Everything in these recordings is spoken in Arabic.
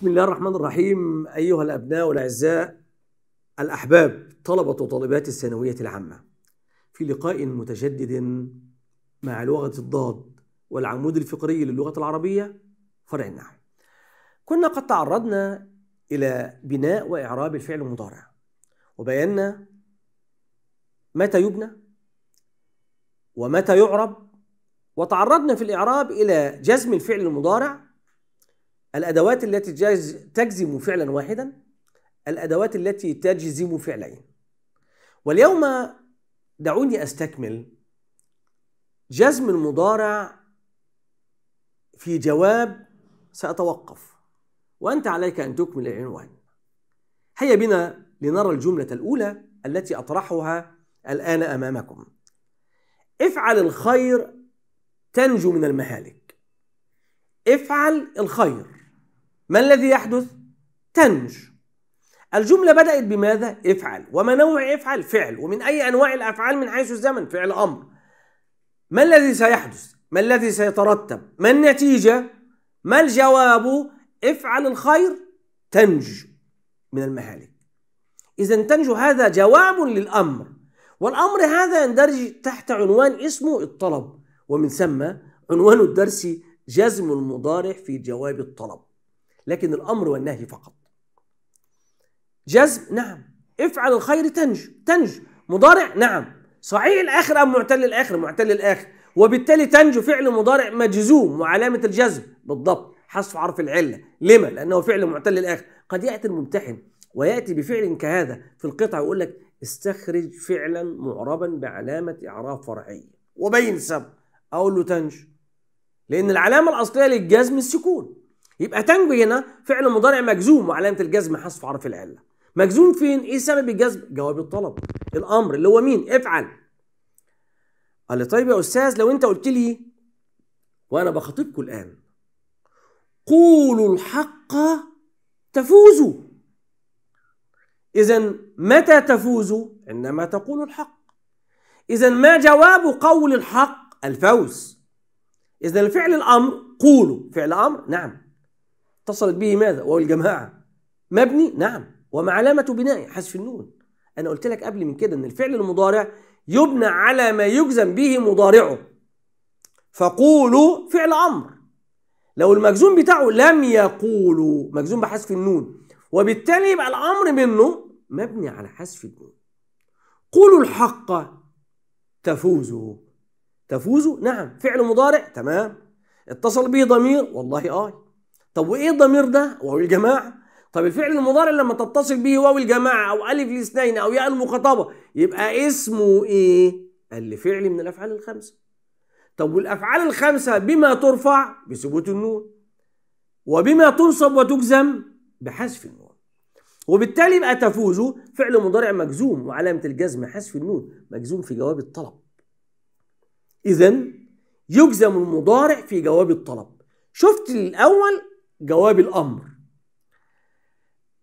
بسم الله الرحمن الرحيم أيها الأبناء الأعزاء الأحباب طلبة وطالبات الثانوية العامة في لقاء متجدد مع لغة الضاد والعمود الفقري للغة العربية فرع النحو كنا قد تعرضنا إلى بناء وإعراب الفعل المضارع وبينا متى يبنى ومتى يعرب وتعرضنا في الإعراب إلى جزم الفعل المضارع الأدوات التي تجزم فعلا واحدا الأدوات التي تجزم فعلين واليوم دعوني أستكمل جزم المضارع في جواب سأتوقف وأنت عليك أن تكمل العنوان هيا بنا لنرى الجملة الأولى التي أطرحها الآن أمامكم افعل الخير تنجو من المهالك افعل الخير ما الذي يحدث؟ تنج الجملة بدأت بماذا؟ افعل وما نوع افعل؟ فعل ومن أي أنواع الأفعال من حيث الزمن؟ فعل أمر ما الذي سيحدث؟ ما الذي سيترتب؟ ما النتيجة؟ ما الجواب؟ افعل الخير تنج من المهالك إذا تنجو هذا جواب للأمر والأمر هذا يندرج تحت عنوان اسمه الطلب ومن ثم عنوان الدرس جزم المضارع في جواب الطلب لكن الأمر والنهي فقط جزم نعم افعل الخير تنج تنج مضارع نعم صحيح الآخر أم معتل الآخر معتل الآخر وبالتالي تنجو فعل مضارع مجزوم وعلامة الجزم بالضبط حذف عرف العلة لما؟ لأنه فعل معتل الآخر قد يأتي الممتحن ويأتي بفعل كهذا في القطعة ويقول لك استخرج فعلا معربا بعلامة إعراب فرعية وبين السبب أقول له تنج لأن العلامة الأصلية للجزم السكون يبقى تنجو هنا فعل مضارع مجزوم وعلامه الجزم حذف حرف العله مجزوم فين ايه سبب الجزم جواب الطلب الامر اللي هو مين افعل قال لي طيب يا استاذ لو انت قلت لي وانا بخاطبكم الان قولوا الحق تفوزوا اذا متى تفوزوا عندما تقولوا الحق اذا ما جواب قول الحق الفوز اذا الفعل الامر قولوا فعل امر نعم اتصلت به ماذا وهو الجماعة مبني نعم وما علامة بنائه حذف النون أنا قلت لك قبل من كده إن الفعل المضارع يبنى على ما يجزم به مضارعه فقولوا فعل أمر لو المجزوم بتاعه لم يقولوا مجزوم بحذف النون وبالتالي يبقى الأمر منه مبني على حذف النون قولوا الحق تفوزوا تفوزوا نعم فعل مضارع تمام اتصل به ضمير والله آه طب وايه الضمير ده واو الجماعه طب الفعل المضارع لما تتصل به واو الجماعه او الف الاثنين او ياء المخاطبه يبقى اسمه ايه قال لي فعل من الافعال الخمسه طب والافعال الخمسه بما ترفع بثبوت النون وبما تنصب وتجزم بحذف النون وبالتالي يبقى تفوز فعل مضارع مجزوم وعلامة الجزم حذف النون مجزوم في جواب الطلب إذا يجزم المضارع في جواب الطلب شفت الأول جواب الامر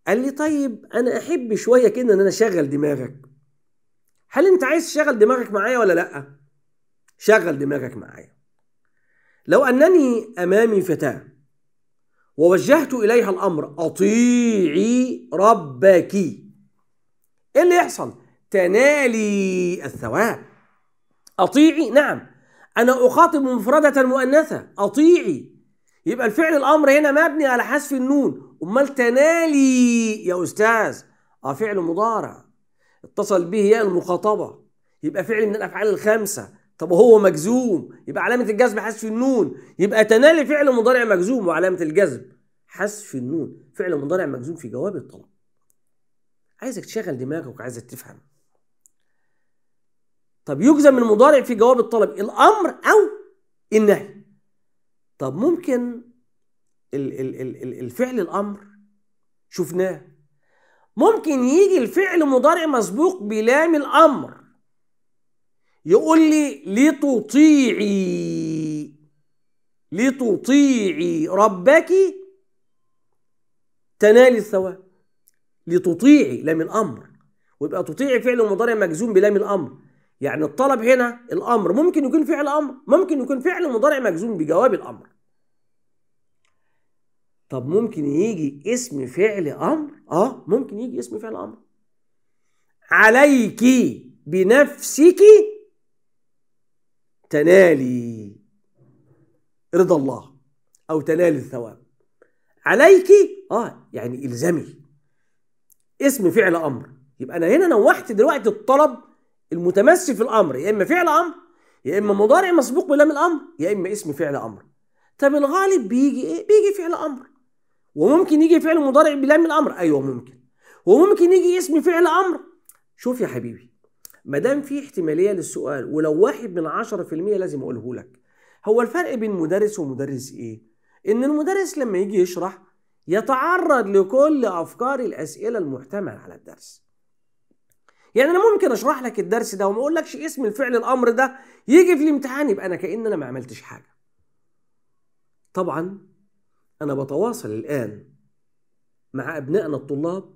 قال لي طيب انا احب شويه كده ان انا اشغل دماغك هل انت عايز تشغل دماغك معايا ولا لا شغل دماغك معايا لو انني امامي فتاه ووجهت اليها الامر اطيعي ربك ايه اللي يحصل تنالي الثواب اطيعي نعم انا اخاطب مفرده مؤنثه اطيعي يبقى الفعل الامر هنا مبني على حذف النون امال تنالي يا استاذ اه فعل مضارع اتصل به ياء المخاطبه يبقى فعل من الافعال الخمسه طب وهو مجزوم يبقى علامه الجزم حذف النون يبقى تنالي فعل مضارع مجزوم وعلامه الجزم حذف النون فعل مضارع مجزوم في جواب الطلب عايزك تشغل دماغك وعايزك تفهم طب يجزم المضارع في جواب الطلب الامر او النهي طب ممكن ال ال ال الفعل الامر شفناه ممكن يجي الفعل مضارع مسبوق بلام الامر يقول لي لتطيعي لتطيعي ربك تنالي الثواب لتطيعي لام الامر ويبقى تطيعي فعل مضارع مجزوم بلام الامر يعني الطلب هنا الامر ممكن يكون فعل امر ممكن يكون فعل مضارع مجزوم بجواب الامر طب ممكن يجي اسم فعل امر اه ممكن يجي اسم فعل امر عليك بنفسك تنالي رضا الله او تنالي الثواب عليك اه يعني الزمي اسم فعل امر يبقى انا هنا نوحت دلوقتي الطلب المتمسك في الامر يا اما فعل امر يا اما مضارع مسبوق بلام الامر يا اما اسم فعل امر طب الغالب بيجي ايه بيجي فعل امر وممكن يجي فعل مضارع بلام الامر ايوه ممكن وممكن يجي اسم فعل امر شوف يا حبيبي ما دام في احتماليه للسؤال ولو واحد من 10% لازم اقوله لك هو الفرق بين مدرس ومدرس ايه ان المدرس لما يجي يشرح يتعرض لكل افكار الاسئله المحتمله على الدرس يعني انا ممكن اشرح لك الدرس ده وما اقولكش اسم الفعل الامر ده يجي في الامتحان يبقى انا كان انا ما عملتش حاجه طبعا انا بتواصل الان مع ابنائنا الطلاب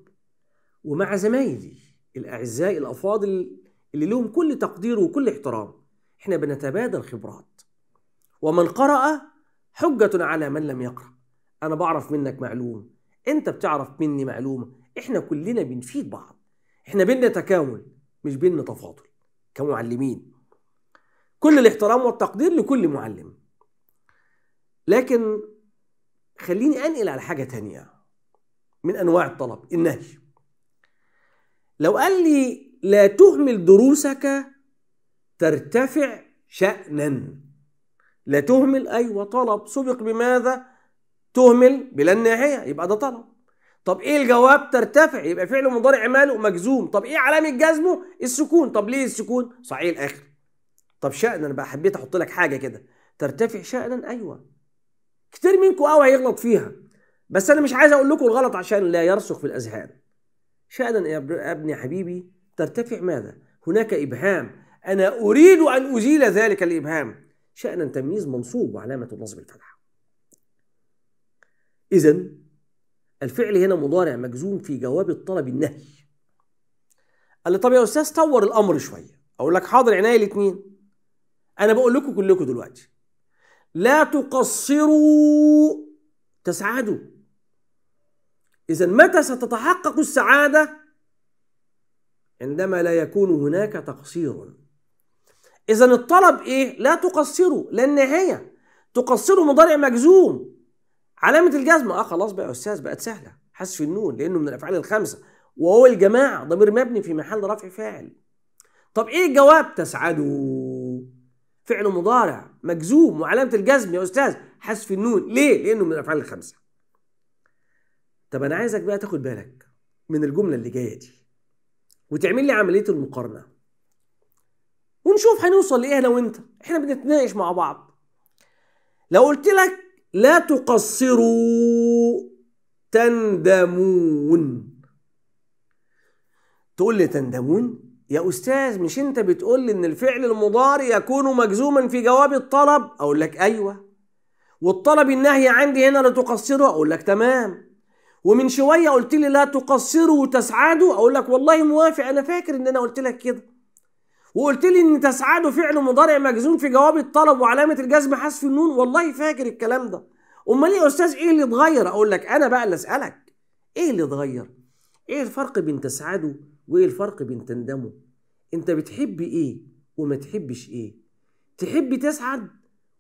ومع زمايلي الاعزاء الافاضل اللي لهم كل تقدير وكل احترام احنا بنتبادل خبرات ومن قرأ حجة على من لم يقرأ أنا بعرف منك معلومة أنت بتعرف مني معلومة إحنا كلنا بنفيد بعض احنا بينا تكامل مش بينا تفاضل كمعلمين كل الاحترام والتقدير لكل معلم لكن خليني انقل على حاجه تانية من انواع الطلب النهج لو قال لي لا تهمل دروسك ترتفع شأنا لا تهمل أيوة طلب سبق بماذا تهمل بلا الناحية يبقى ده طلب طب ايه الجواب ترتفع يبقى فعل مضارع ماله مجزوم طب ايه علامه جزمه السكون طب ليه السكون صحيح الاخر طب شأنا بقى حبيت احط لك حاجه كده ترتفع شأنا ايوه كتير منكم قوي هيغلط فيها بس انا مش عايز اقول لكم الغلط عشان لا يرسخ في الاذهان شأنا يا ابني حبيبي ترتفع ماذا هناك ابهام انا اريد ان ازيل ذلك الابهام شأنا تمييز منصوب وعلامه النصب الفتحه اذا الفعل هنا مضارع مجزوم في جواب الطلب النهي قال لي طب يا استاذ طور الامر شويه اقول لك حاضر عينيا الاثنين انا بقول لكم كلكم دلوقتي لا تقصروا تسعدوا اذا متى ستتحقق السعاده عندما لا يكون هناك تقصير اذا الطلب ايه لا تقصروا لا النهايه تقصروا مضارع مجزوم علامة الجزم اه خلاص بقى يا استاذ بقت سهلة في النون لأنه من الأفعال الخمسة وهو الجماعة ضمير مبني في محل رفع فاعل طب ايه الجواب تسعدوا فعل مضارع مجزوم وعلامة الجزم يا استاذ في النون ليه؟ لأنه من الأفعال الخمسة طب أنا عايزك بقى تاخد بالك من الجملة اللي جاية دي وتعمل لي عملية المقارنة ونشوف هنوصل لإيه أنا وأنت إحنا بنتناقش مع بعض لو قلت لك لا تقصروا تندمون تقول لي تندمون يا استاذ مش انت بتقول لي ان الفعل المضارع يكون مجزوما في جواب الطلب اقول لك ايوه والطلب النهي عندي هنا لا تقصروا اقول لك تمام ومن شويه قلت لي لا تقصروا وتسعدوا اقول لك والله موافق انا فاكر ان انا قلت لك كده وقلت لي ان تسعاده فعل مضارع مجزوم في جواب الطلب وعلامه الجزم حذف النون والله فاكر الكلام ده امال ايه يا استاذ ايه اللي اتغير اقول لك انا بقى اللي اسالك ايه اللي اتغير ايه الفرق بين تسعده وايه الفرق بين تندمه انت بتحب ايه وما تحبش ايه تحب تسعد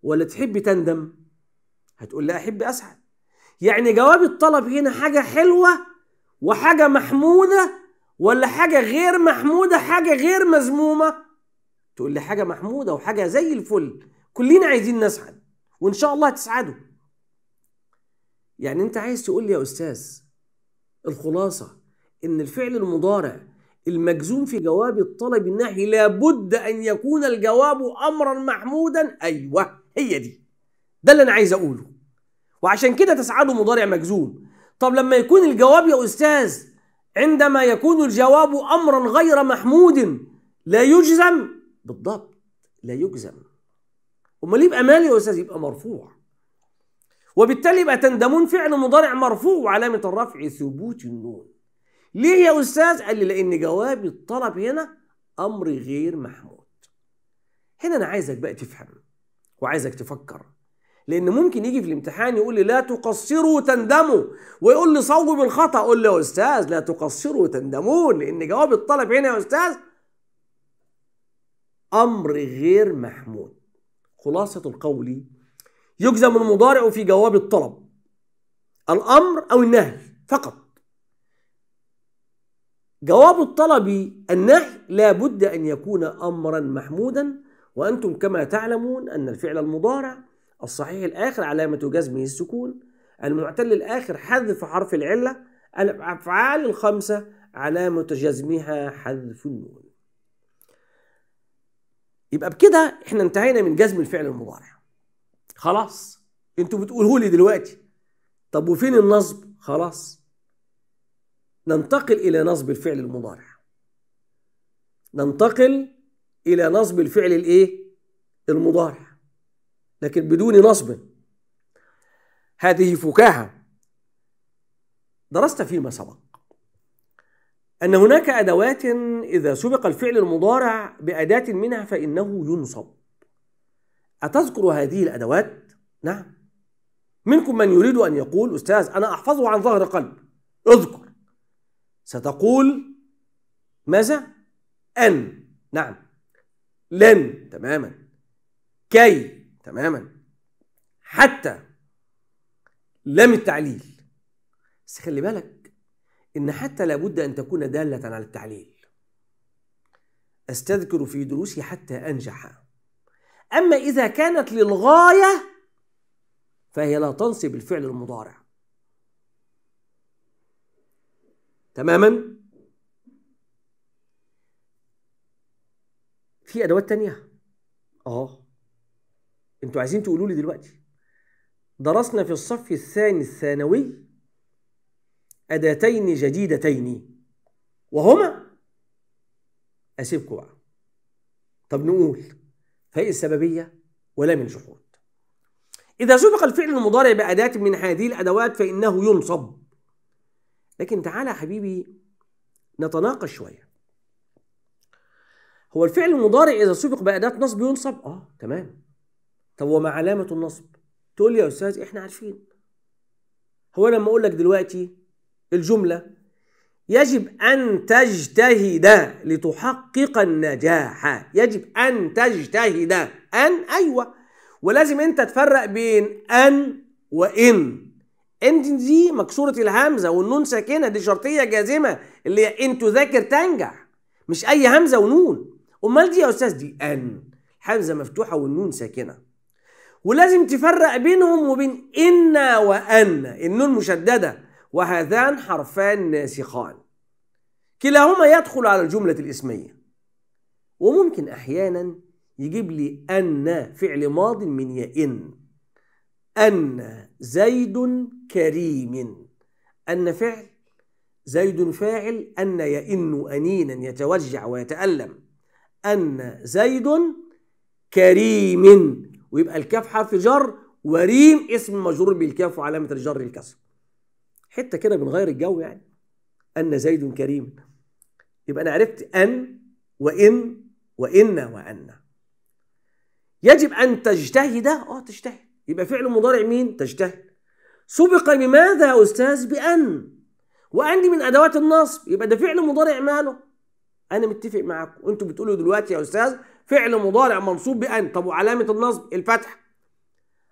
ولا تحب تندم هتقول لا احب اسعد يعني جواب الطلب هنا حاجه حلوه وحاجه محموده ولا حاجه غير محموده حاجه غير مذمومه تقول لي حاجه محموده وحاجه زي الفل كلنا عايزين نسعد وان شاء الله تسعدوا يعني انت عايز تقول لي يا استاذ الخلاصه ان الفعل المضارع المجزوم في جواب الطلب النهي لابد ان يكون الجواب امرا محمودا ايوه هي دي ده اللي انا عايز اقوله وعشان كده تسعدوا مضارع مجزوم طب لما يكون الجواب يا استاذ عندما يكون الجواب امرا غير محمود لا يجزم بالضبط لا يجزم امال يبقى مالي يا استاذ يبقى مرفوع وبالتالي يبقى تندمون فعل مضارع مرفوع وعلامه الرفع ثبوت النون ليه يا استاذ قال لي لان جواب الطلب هنا امر غير محمود هنا انا عايزك بقى تفهم وعايزك تفكر لان ممكن يجي في الامتحان يقول لي لا تقصروا تندموا ويقول لي صوب الخطا اقول له يا استاذ لا تقصروا تندمون لان جواب الطلب هنا يا استاذ امر غير محمود خلاصه القول يجزم المضارع في جواب الطلب الامر او النهي فقط جواب الطلب النهي لابد ان يكون امرا محمودا وانتم كما تعلمون ان الفعل المضارع الصحيح الآخر علامة جزمه السكون المعتل الآخر حذف حرف العلة الأفعال الخمسة علامة جزمها حذف النون يبقى بكده احنا انتهينا من جزم الفعل المضارع خلاص انتوا بتقولوا لي دلوقتي طب وفين النصب خلاص ننتقل الى نصب الفعل المضارع ننتقل الى نصب الفعل الايه المضارع لكن بدون نصب هذه فكاهة درست فيما سبق أن هناك أدوات إذا سبق الفعل المضارع بأداة منها فإنه ينصب أتذكر هذه الأدوات؟ نعم منكم من يريد أن يقول أستاذ أنا أحفظه عن ظهر قلب اذكر ستقول ماذا؟ أن نعم لن تماما كي تماما حتى لم التعليل بس خلي بالك ان حتى لابد ان تكون داله على التعليل استذكر في دروسي حتى انجح اما اذا كانت للغايه فهي لا تنصب الفعل المضارع تماما في ادوات تانية اه انتوا عايزين تقولوا لي دلوقتي درسنا في الصف الثاني الثانوي أداتين جديدتين وهما أسيبكم بقى طب نقول فهي السببية ولام الجحود إذا سبق الفعل المضارع بأداة من هذه الأدوات فإنه ينصب لكن تعالى يا حبيبي نتناقش شوية هو الفعل المضارع إذا سبق بأداة نصب ينصب آه تمام طب وما علامة النصب تقول لي يا أستاذ إحنا عارفين هو أنا لما أقول لك دلوقتي الجملة يجب أن تجتهد لتحقق النجاح يجب أن تجتهد أن أيوة ولازم أنت تفرق بين أن وإن إن دي مكسورة الهمزة والنون ساكنة دي شرطية جازمة اللي هي إن تذاكر تنجح مش أي همزة ونون أمال دي يا أستاذ دي أن همزة مفتوحة والنون ساكنة ولازم تفرق بينهم وبين إن وأن النون مشددة وهذان حرفان ناسخان كلاهما يدخل على الجملة الإسمية وممكن أحيانا يجيب لي أن فعل ماض من يئن أن زيد كريم أن فعل زيد فاعل أن يئن أنينا يتوجع ويتألم أن زيد كريم ويبقى الكاف حرف جر وريم اسم مجرور بالكاف وعلامة الجر الكسر حتة كده بنغير الجو يعني أن زيد كريم يبقى أنا عرفت أن وإن وإن وأن يجب أن تجتهد أه تجتهد يبقى فعل مضارع مين تجتهد سبق بماذا يا أستاذ بأن وأن دي من أدوات النصب يبقى ده فعل مضارع ماله أنا متفق معاكم وأنتوا بتقولوا دلوقتي يا أستاذ فعل مضارع منصوب بأن طب وعلامة النصب الفتحة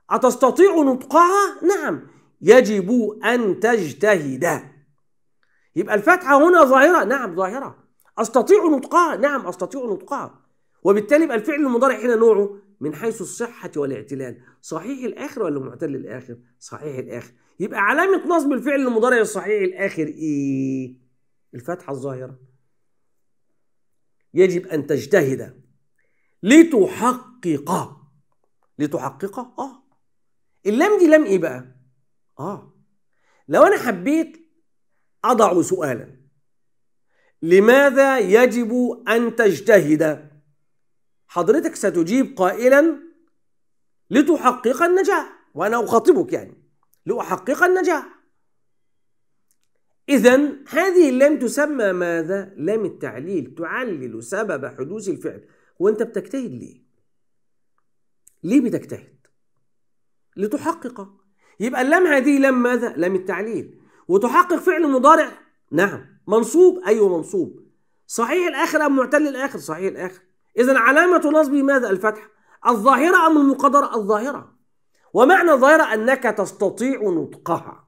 أتستطيع نطقها؟ نعم يجب أن تجتهد يبقى الفتحة هنا ظاهرة نعم ظاهرة أستطيع نطقها نعم أستطيع نطقها وبالتالي يبقى الفعل المضارع هنا نوعه من حيث الصحة والاعتلال صحيح الآخر ولا معتل الآخر صحيح الآخر يبقى علامة نصب الفعل المضارع الصحيح الآخر إيه الفتحة الظاهرة يجب أن تجتهد لتحقق لتحقق اه اللام دي لام ايه بقى اه لو انا حبيت اضع سؤالا لماذا يجب ان تجتهد حضرتك ستجيب قائلا لتحقق النجاح وانا اخاطبك يعني لاحقق النجاح اذا هذه اللام تسمى ماذا لام التعليل تعلل سبب حدوث الفعل وانت بتجتهد ليه ليه بتجتهد لتحققه يبقى اللام هذه لم ماذا لم التعليل وتحقق فعل مضارع نعم منصوب ايوه منصوب صحيح الاخر ام معتل الاخر صحيح الاخر اذا علامه نصبه ماذا الفتحه الظاهره ام المقدره الظاهره ومعنى الظاهره انك تستطيع نطقها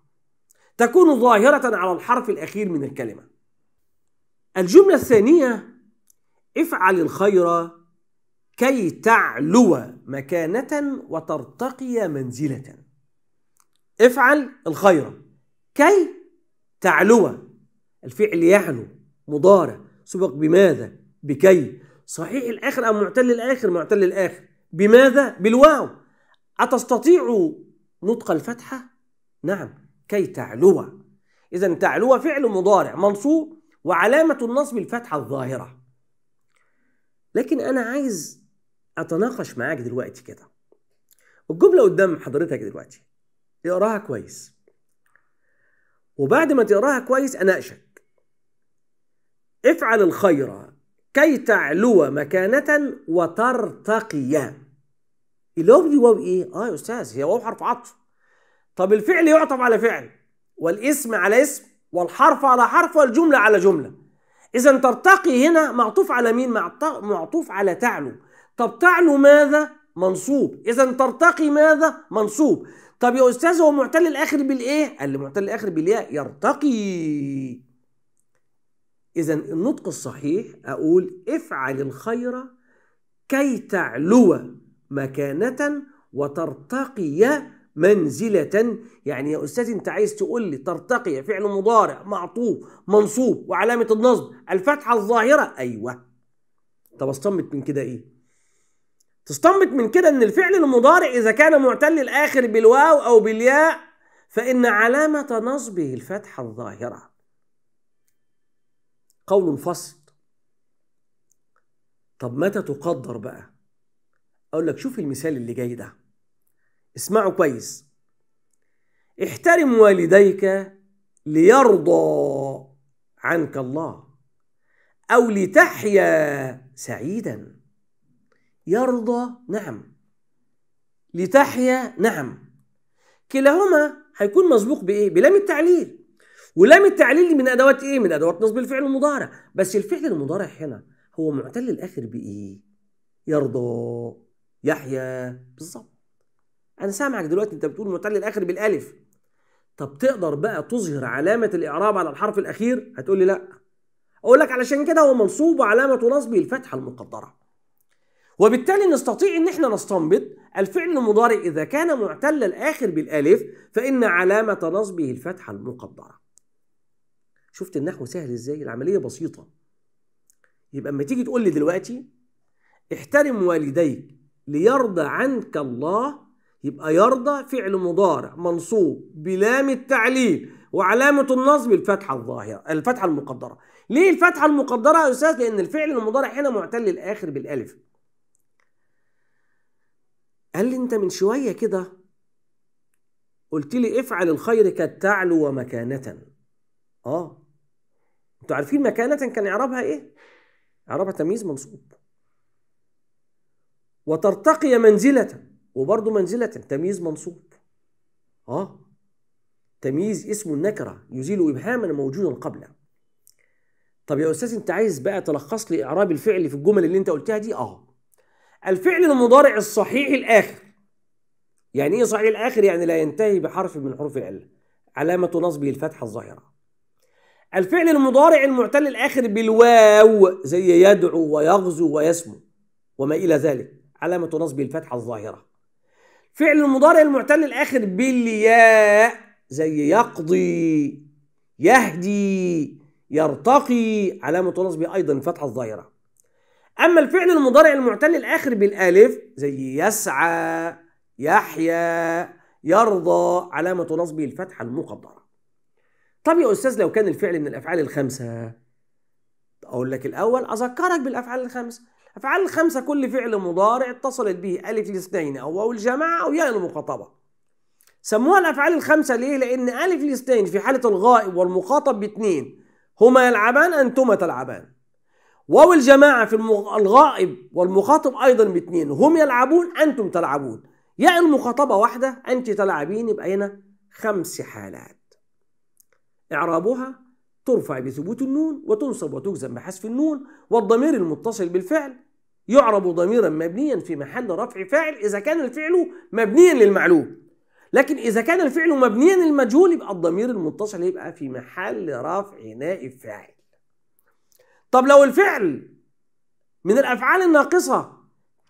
تكون ظاهره على الحرف الاخير من الكلمه الجمله الثانيه افعل الخير كي تعلو مكانة وترتقي منزلة افعل الخير كي تعلو الفعل يعلو مضارع سبق بماذا بكي صحيح الآخر أم معتل الآخر معتل الآخر بماذا بالواو أتستطيع نطق الفتحة نعم كي تعلو إذا تعلو فعل مضارع منصوب وعلامة النصب الفتحة الظاهرة لكن أنا عايز اتناقش معاك دلوقتي كده الجمله قدام حضرتك دلوقتي اقراها كويس وبعد ما تقراها كويس اناقشك افعل الخير كي تعلو مكانة اللي هو دي واو ايه؟ اه يا استاذ هي واو حرف عطف طب الفعل يعطف على فعل والاسم على اسم والحرف على حرف والجملة على جملة إذا ترتقي هنا معطوف على مين؟ معطوف على تعلو طب تعلو ماذا منصوب اذا ترتقي ماذا منصوب طب يا استاذ هو معتل الاخر بالايه قال لي معتل الاخر بالياء يرتقي اذا النطق الصحيح اقول افعل الخير كي تعلو مكانه وترتقي منزلة يعني يا أستاذ أنت عايز تقول لي ترتقي فعل مضارع معطوف منصوب وعلامة النصب الفتحة الظاهرة أيوه طب أصمت من كده إيه؟ تستنبط من كده ان الفعل المضارع اذا كان معتل الاخر بالواو او بالياء فان علامه نصبه الفتحه الظاهره قول فصل طب متى تقدر بقى اقول لك شوف المثال اللي جاي ده اسمعوا كويس احترم والديك ليرضى عنك الله او لتحيا سعيدا يرضى نعم لتحيا نعم كلاهما هيكون مسبوق بايه بلام التعليل ولام التعليل من ادوات ايه من ادوات نصب الفعل المضارع بس الفعل المضارع هنا هو معتل الاخر بايه يرضى يحيا بالظبط انا سامعك دلوقتي انت بتقول معتل الاخر بالالف طب تقدر بقى تظهر علامه الاعراب على الحرف الاخير هتقول لي لا اقول لك علشان كده هو منصوب وعلامه نصبه الفتحه المقدره وبالتالي نستطيع ان احنا نستنبط الفعل المضارع اذا كان معتل الاخر بالالف فان علامه نصبه الفتحه المقدره شفت النحو سهل ازاي العمليه بسيطه يبقى اما تيجي تقول لي دلوقتي احترم والديك ليرضى عنك الله يبقى يرضى فعل مضارع منصوب بلام التعليل وعلامة النصب الفتحة الظاهرة الفتحة المقدرة ليه الفتحة المقدرة يا أستاذ لأن الفعل المضارع هنا معتل الآخر بالألف قال لي انت من شويه كده قلت لي افعل الخير كالتعلو تعلو مكانة اه انتوا عارفين مكانة كان اعرابها ايه؟ اعرابها تمييز منصوب وترتقي منزلة وبرضه منزلة تمييز منصوب اه تمييز اسم النكرة يزيل إبهاما موجودا قبله طب يا أستاذ أنت عايز بقى تلخص لي إعراب الفعل في الجمل اللي أنت قلتها دي؟ آه الفعل المضارع الصحيح الآخر يعني إيه صحيح الآخر؟ يعني لا ينتهي بحرف من حروف العلة علامة نصبه الفتحة الظاهرة الفعل المضارع المعتل الآخر بالواو زي يدعو ويغزو ويسمو وما إلى ذلك علامة نصبه الفتحة الظاهرة فعل المضارع المعتل الآخر بالياء زي يقضي يهدي يرتقي علامة نصبه أيضا الفتحة الظاهرة اما الفعل المضارع المعتل الاخر بالالف زي يسعى يحيى يرضى علامه نصبه الفتحه المقدره طب يا استاذ لو كان الفعل من الافعال الخمسه اقول لك الاول اذكرك بالافعال الخمسه الافعال الخمسه كل فعل مضارع اتصلت به الف الاثنين او واو الجماعه او ياء المخاطبه سموها الافعال الخمسه ليه لان الف الاثنين في حاله الغائب والمخاطب باثنين هما يلعبان انتما تلعبان واو الجماعة في الغائب والمخاطب أيضا باتنين هم يلعبون أنتم تلعبون يعني المخاطبة واحدة أنت تلعبين يبقى هنا خمس حالات إعرابها ترفع بثبوت النون وتنصب وتجزم بحذف النون والضمير المتصل بالفعل يعرب ضميرا مبنيا في محل رفع فاعل إذا كان الفعل مبنيا للمعلوم لكن إذا كان الفعل مبنيا للمجهول يبقى الضمير المتصل يبقى في محل رفع نائب فاعل طب لو الفعل من الافعال الناقصه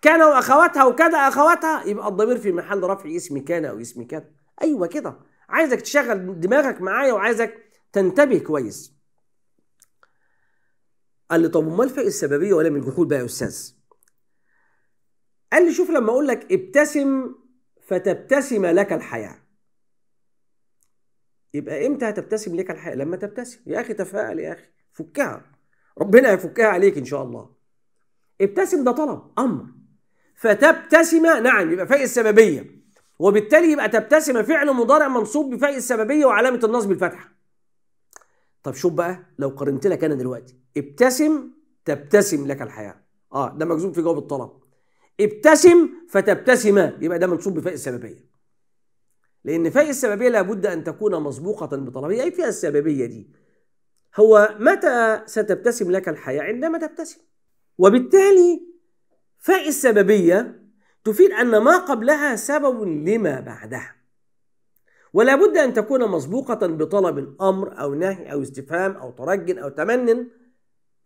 كان واخواتها وكذا اخواتها يبقى الضمير في محل رفع اسم كان او اسم كذا ايوه كده عايزك تشغل دماغك معايا وعايزك تنتبه كويس قال لي طب امال فاء السببيه ولا من الجحود بقى يا استاذ قال لي شوف لما اقول لك ابتسم فتبتسم لك الحياه يبقى امتى هتبتسم لك الحياه لما تبتسم يا اخي تفائل يا اخي فكها ربنا يفكها عليك ان شاء الله ابتسم ده طلب امر فتبتسم نعم يبقى فاء السببيه وبالتالي يبقى تبتسم فعل مضارع منصوب بفاء السببيه وعلامه النصب الفتحه طب شوف بقى لو قارنت لك انا دلوقتي ابتسم تبتسم لك الحياه اه ده مجزوم في جواب الطلب ابتسم فتبتسما يبقى ده منصوب بفاء السببيه لان فاء السببيه لابد ان تكون مسبوقه بطلبيه ايه فيها السببيه دي هو متى ستبتسم لك الحياة عندما تبتسم وبالتالي فاء السببية تفيد أن ما قبلها سبب لما بعدها ولا بد أن تكون مسبوقة بطلب أمر أو نهي أو استفهام أو ترج أو تمن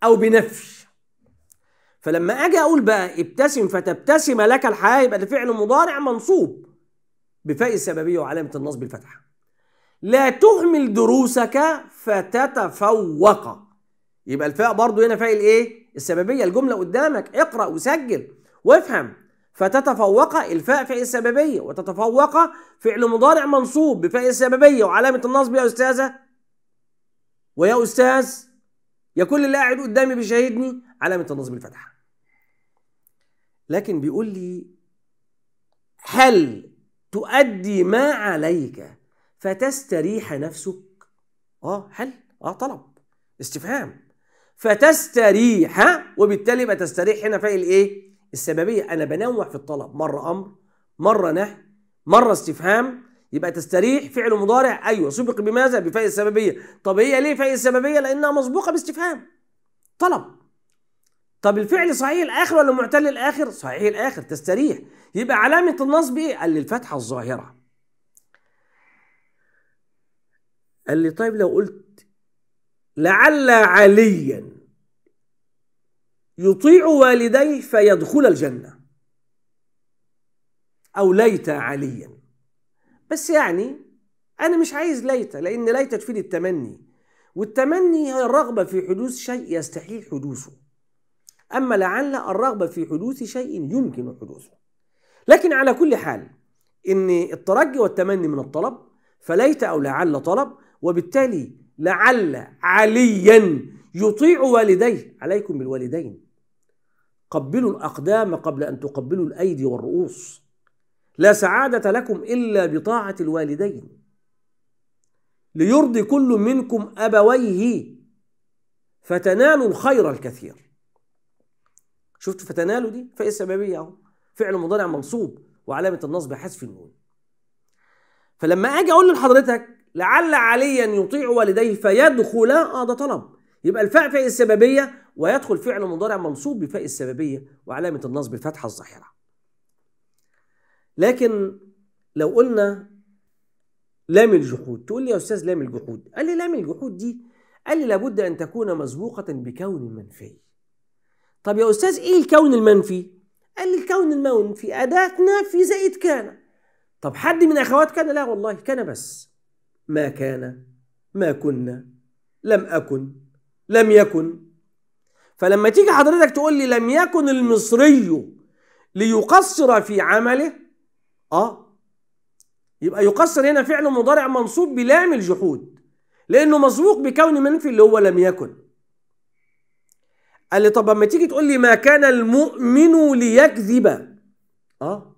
أو بنفي فلما أجي أقول بقى ابتسم فتبتسم لك الحياة يبقى ده فعل مضارع منصوب بفاء السببية وعلامة النصب الفتحة لا تهمل دروسك فتتفوق يبقى الفاء برضو هنا فاعل ايه السببيه الجمله قدامك اقرا وسجل وافهم فتتفوق الفاء فعل السببيه وتتفوق فعل مضارع منصوب بفاء السببيه وعلامه النصب يا استاذه ويا استاذ يا كل اللي قاعد قدامي بيشاهدني علامه النصب الفتحه لكن بيقول لي هل تؤدي ما عليك فتستريح نفسك اه حل اه طلب استفهام فتستريح وبالتالي يبقى تستريح هنا فاعل ايه السببيه انا بنوع في الطلب مره امر مره نهي مره استفهام يبقى تستريح فعل مضارع ايوه سبق بماذا بفاء السببيه طب هي ليه فاء السببيه لانها مسبوقه باستفهام طلب طب الفعل صحيح الاخر ولا معتل الاخر صحيح الاخر تستريح يبقى علامه النصب ايه قال الفتحه الظاهره قال لي طيب لو قلت لعل عليا يطيع والديه فيدخل الجنة أو ليت عليا بس يعني أنا مش عايز ليت لأن ليت تفيد التمني والتمني هي الرغبة في حدوث شيء يستحيل حدوثه أما لعل الرغبة في حدوث شيء يمكن حدوثه لكن على كل حال إن الترجي والتمني من الطلب فليت أو لعل طلب وبالتالي لعل عليا يطيع والديه عليكم بالوالدين قبلوا الأقدام قبل أن تقبلوا الأيدي والرؤوس لا سعادة لكم إلا بطاعة الوالدين ليرضي كل منكم أبويه فتنالوا الخير الكثير شفت فتنالوا دي فإيه السببية أهو فعل مضارع منصوب وعلامة النصب حذف النون فلما أجي أقول لحضرتك لعل عليا يطيع والديه فيدخل اه ده طلب يبقى الفاء فاء السببيه ويدخل فعل مضارع منصوب بفاء السببيه وعلامه النصب الفتحه الظاهره لكن لو قلنا لام الجحود تقول لي يا استاذ لام الجحود قال لي لام الجحود دي قال لي لابد ان تكون مسبوقه بكون منفي طب يا استاذ ايه الكون المنفي قال لي الكون المنفي اداه نافي زائد كان طب حد من اخوات كان لا والله كان بس ما كان ما كنا لم أكن لم يكن فلما تيجي حضرتك تقول لي لم يكن المصري ليقصر في عمله اه يبقى يقصر هنا فعل مضارع منصوب بلام الجحود لانه مسبوق بكون منفي اللي هو لم يكن قال لي طب ما تيجي تقول لي ما كان المؤمن ليكذب اه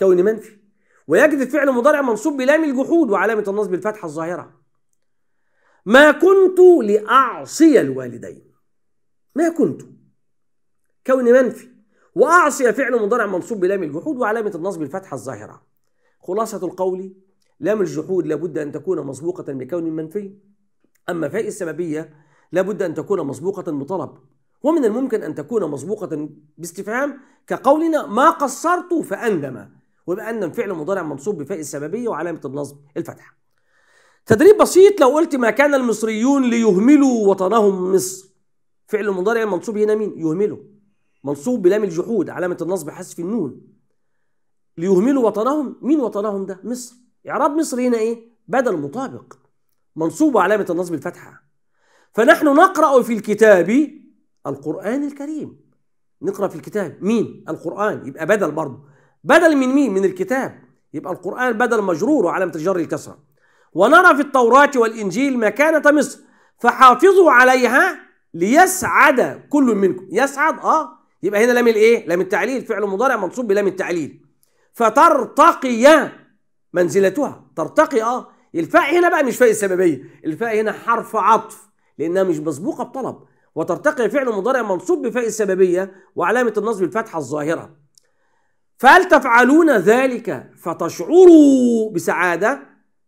كون منفي ويجذب فعل مضارع منصوب بلام الجحود وعلامة النصب الفتحة الظاهرة ما كنت لأعصي الوالدين ما كنت كون منفي وأعصي فعل مضارع منصوب بلام الجحود وعلامة النصب الفتحة الظاهرة خلاصة القول لام الجحود لابد أن تكون مسبوقة بكون منفي أما فاء السببية لابد أن تكون مسبوقة بطلب ومن الممكن أن تكون مسبوقة باستفهام كقولنا ما قصرت فأندم ويبقى أن فعل مضارع منصوب بفاء السببية وعلامة النصب الفتحة. تدريب بسيط لو قلت ما كان المصريون ليهملوا وطنهم مصر. فعل مضارع منصوب هنا مين؟ يهمله. منصوب بلام الجحود علامة النصب حذف النون. ليهملوا وطنهم، مين وطنهم ده؟ مصر. إعراب مصر هنا إيه؟ بدل مطابق. منصوب وعلامة النصب الفتحة. فنحن نقرأ في الكتاب القرآن الكريم. نقرأ في الكتاب مين؟ القرآن يبقى بدل برضه بدل من مين من الكتاب يبقى القرآن بدل مجرور وعلامة الجر الكسرة ونرى في التوراة والإنجيل مكانة مصر فحافظوا عليها ليسعد كل منكم يسعد اه يبقى هنا لام الايه لام التعليل فعل مضارع منصوب بلام التعليل فترتقي منزلتها ترتقي اه الفاء هنا بقى مش فاء السببيه الفاء هنا حرف عطف لانها مش مسبوقه بطلب وترتقي فعل مضارع منصوب بفاء السببيه وعلامه النصب الفتحه الظاهره فهل تفعلون ذلك فتشعروا بسعادة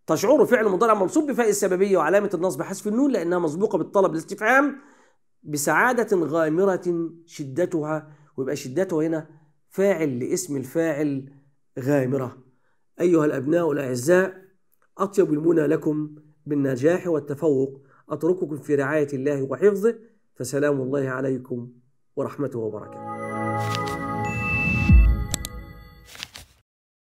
تشعروا فعل مضارع منصوب بفاء السببية وعلامة النصب حذف النون لأنها مسبوقة بالطلب الاستفهام بسعادة غامرة شدتها ويبقى شدته هنا فاعل لاسم الفاعل غامرة أيها الأبناء الأعزاء أطيب المنى لكم بالنجاح والتفوق أترككم في رعاية الله وحفظه فسلام الله عليكم ورحمته وبركاته